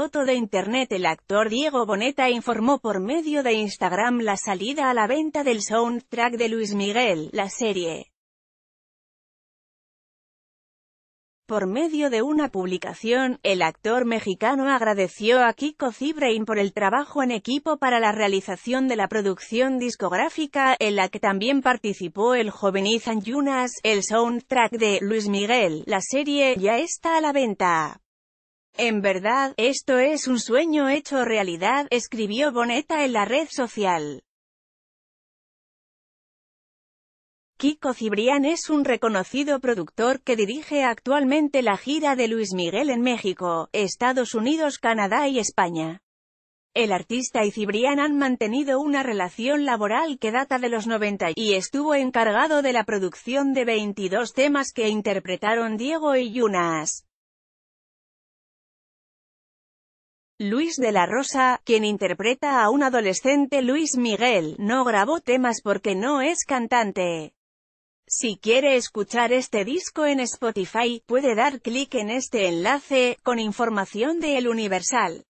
foto de internet el actor Diego Boneta informó por medio de Instagram la salida a la venta del soundtrack de Luis Miguel, la serie. Por medio de una publicación, el actor mexicano agradeció a Kiko Cibrein por el trabajo en equipo para la realización de la producción discográfica, en la que también participó el joven Ethan Yunas. El soundtrack de Luis Miguel, la serie, ya está a la venta. En verdad, esto es un sueño hecho realidad, escribió Boneta en la red social. Kiko Cibrián es un reconocido productor que dirige actualmente la gira de Luis Miguel en México, Estados Unidos, Canadá y España. El artista y Cibrián han mantenido una relación laboral que data de los 90 y estuvo encargado de la producción de 22 temas que interpretaron Diego y Yunas. Luis de la Rosa, quien interpreta a un adolescente Luis Miguel, no grabó temas porque no es cantante. Si quiere escuchar este disco en Spotify, puede dar clic en este enlace, con información de El Universal.